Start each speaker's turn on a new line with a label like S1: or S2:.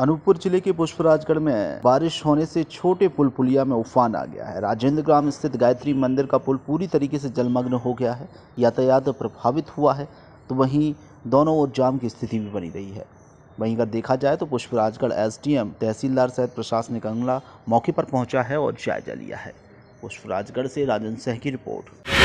S1: अनूपपुर जिले के पुष्पराजगढ़ में बारिश होने से छोटे पुल पुलिया में उफान आ गया है राजेंद्र ग्राम स्थित गायत्री मंदिर का पुल पूरी तरीके से जलमग्न हो गया है यातायात प्रभावित हुआ है तो वहीं दोनों ओर जाम की स्थिति भी बनी रही है वहीं अगर देखा जाए तो पुष्पराजगढ़ एस तहसीलदार सहित प्रशासनिक अंगला मौके पर पहुंचा है और जायजा लिया है पुष्पराजगढ़ से राजन सह की रिपोर्ट